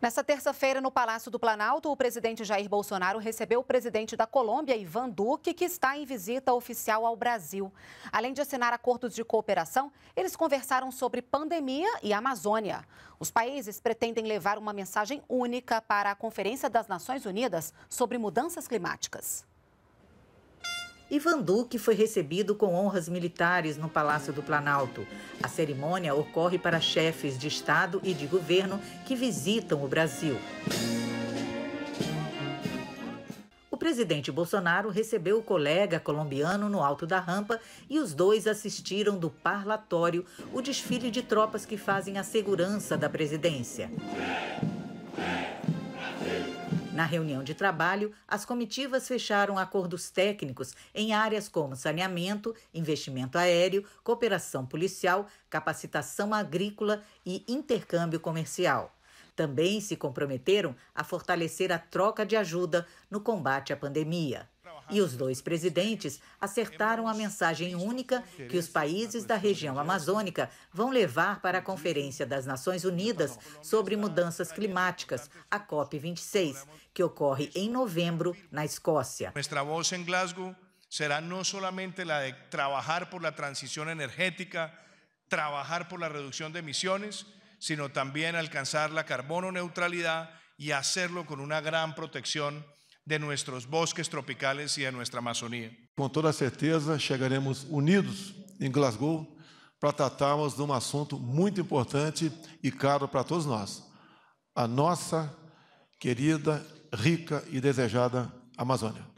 Nessa terça-feira, no Palácio do Planalto, o presidente Jair Bolsonaro recebeu o presidente da Colômbia, Ivan Duque, que está em visita oficial ao Brasil. Além de assinar acordos de cooperação, eles conversaram sobre pandemia e Amazônia. Os países pretendem levar uma mensagem única para a Conferência das Nações Unidas sobre Mudanças Climáticas. Ivan Duque foi recebido com honras militares no Palácio do Planalto. A cerimônia ocorre para chefes de Estado e de governo que visitam o Brasil. O presidente Bolsonaro recebeu o colega colombiano no alto da rampa e os dois assistiram do parlatório o desfile de tropas que fazem a segurança da presidência. Na reunião de trabalho, as comitivas fecharam acordos técnicos em áreas como saneamento, investimento aéreo, cooperação policial, capacitação agrícola e intercâmbio comercial. Também se comprometeram a fortalecer a troca de ajuda no combate à pandemia. E os dois presidentes acertaram a mensagem única que os países da região amazônica vão levar para a Conferência das Nações Unidas sobre Mudanças Climáticas, a COP26, que ocorre em novembro na Escócia. Nossa voz em Glasgow será não somente a de trabalhar por a transição energética, trabalhar por a redução de emissões, sino também alcançar a carbono e y hacerlo com uma grande proteção de nossos bosques tropicais e a nossa Amazônia. Com toda certeza, chegaremos unidos em Glasgow para tratarmos de um assunto muito importante e caro para todos nós: a nossa querida, rica e desejada Amazônia.